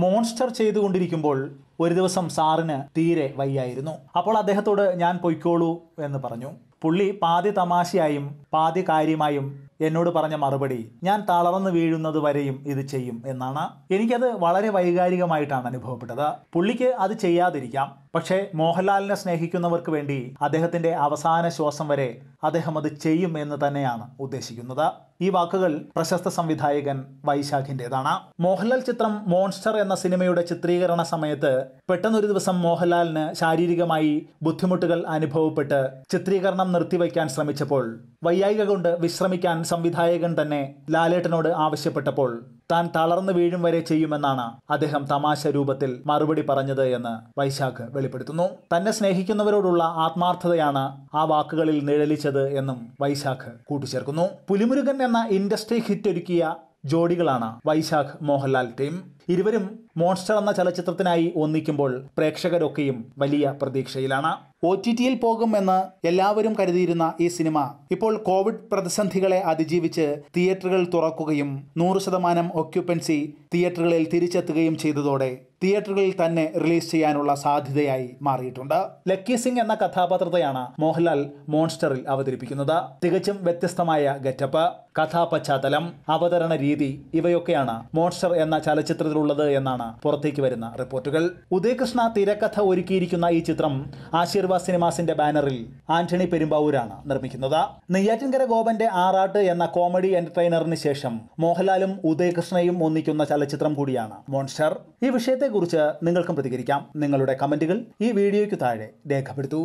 monster ചെയ്തുകൊണ്ടിരിക്കുമ്പോൾ ഒരു ദിവസം സാറിന് തീരെ വയ്യായിരുന്നു അപ്പോൾ അദ്ദേഹത്തോട് ഞാൻ പൊയ്ക്കോളൂ എന്ന് പറഞ്ഞു പുള്ളി പാതി തമാശയായും പാതി കാര്യമായും എന്നോട് പറഞ്ഞ മറുപടി ഞാൻ തളർന്നു വീഴുന്നത് വരെയും ഇത് ചെയ്യും എന്നാണ് എനിക്കത് വളരെ വൈകാരികമായിട്ടാണ് അനുഭവപ്പെട്ടത് പുള്ളിക്ക് അത് ചെയ്യാതിരിക്കാം പക്ഷേ മോഹൻലാലിനെ സ്നേഹിക്കുന്നവർക്ക് വേണ്ടി അദ്ദേഹത്തിന്റെ അവസാന ശ്വാസം വരെ അദ്ദേഹം അത് ചെയ്യും എന്ന് തന്നെയാണ് ഉദ്ദേശിക്കുന്നത് ഈ വാക്കുകൾ പ്രശസ്ത സംവിധായകൻ വൈശാഖിൻ്റെതാണ് മോഹൻലാൽ ചിത്രം മോൺസ്റ്റർ എന്ന സിനിമയുടെ ചിത്രീകരണ സമയത്ത് പെട്ടെന്നൊരു ദിവസം മോഹൻലാലിന് ശാരീരികമായി ബുദ്ധിമുട്ടുകൾ അനുഭവപ്പെട്ട് ചിത്രീകരണം നിർത്തിവെക്കാൻ ശ്രമിച്ചപ്പോൾ വയ്യായിക കൊണ്ട് വിശ്രമിക്കാൻ സംവിധായകൻ തന്നെ ലാലേട്ടനോട് ആവശ്യപ്പെട്ടപ്പോൾ താൻ തളർന്നു വീഴും വരെ ചെയ്യുമെന്നാണ് അദ്ദേഹം തമാശ രൂപത്തിൽ മറുപടി പറഞ്ഞത് എന്ന് വൈശാഖ് വെളിപ്പെടുത്തുന്നു തന്നെ സ്നേഹിക്കുന്നവരോടുള്ള ആത്മാർത്ഥതയാണ് ആ വാക്കുകളിൽ നിഴലിച്ചത് എന്നും വൈശാഖ് കൂട്ടിച്ചേർക്കുന്നു പുലിമുരുകൻ എന്ന ഇൻഡസ്ട്രി ഹിറ്റ് ഒരുക്കിയ ജോഡികളാണ് വൈശാഖ് മോഹൻലാൽ ടീം ഇരുവരും മോൺസ്റ്റർ എന്ന ചലച്ചിത്രത്തിനായി ഒന്നിക്കുമ്പോൾ പ്രേക്ഷകരൊക്കെയും വലിയ പ്രതീക്ഷയിലാണ് ഒ ടി ടിയിൽ പോകുമെന്ന് എല്ലാവരും കരുതിയിരുന്ന ഈ സിനിമ ഇപ്പോൾ കോവിഡ് പ്രതിസന്ധികളെ അതിജീവിച്ച് തിയേറ്ററുകൾ തുറക്കുകയും നൂറ് ശതമാനം ഒക്യുപ്പൻസി തിയേറ്ററുകളിൽ തിരിച്ചെത്തുകയും ചെയ്തതോടെ തിയേറ്ററുകളിൽ തന്നെ റിലീസ് ചെയ്യാനുള്ള സാധ്യതയായി മാറിയിട്ടുണ്ട് ലക്കി സിംഗ് എന്ന കഥാപാത്രത്തെയാണ് മോഹൻലാൽ മോൺസ്റ്ററിൽ അവതരിപ്പിക്കുന്നത് തികച്ചും വ്യത്യസ്തമായ ഗെറ്റപ്പ് കഥാപശ്ചാത്തലം അവതരണ രീതി ഇവയൊക്കെയാണ് മോൺസ്റ്റർ എന്ന ചലച്ചിത്രത്തിലുള്ളത് എന്നാണ് പുറത്തേക്ക് വരുന്ന റിപ്പോർട്ടുകൾ ഉദയകൃഷ്ണ തിരക്കഥ ഒരുക്കിയിരിക്കുന്ന ഈ ചിത്രം ആശീർവാദ ദേവ സിനിമാസിന്റെ ബാനറിൽ ആന്റണി പെരുമ്പാവൂരാണ് നിർമ്മിക്കുന്നത് നെയ്യാറ്റിൻകര ഗോപന്റെ ആറാട്ട് എന്ന കോമഡി എന്റർടൈനറിന് ശേഷം മോഹൻലാലും ഉദയകൃഷ്ണയും ഒന്നിക്കുന്ന ചലച്ചിത്രം കൂടിയാണ് മോൺസ്റ്റർ ഈ വിഷയത്തെക്കുറിച്ച് നിങ്ങൾക്കും പ്രതികരിക്കാം നിങ്ങളുടെ കമന്റുകൾ ഈ വീഡിയോയ്ക്ക് താഴെ രേഖപ്പെടുത്തൂ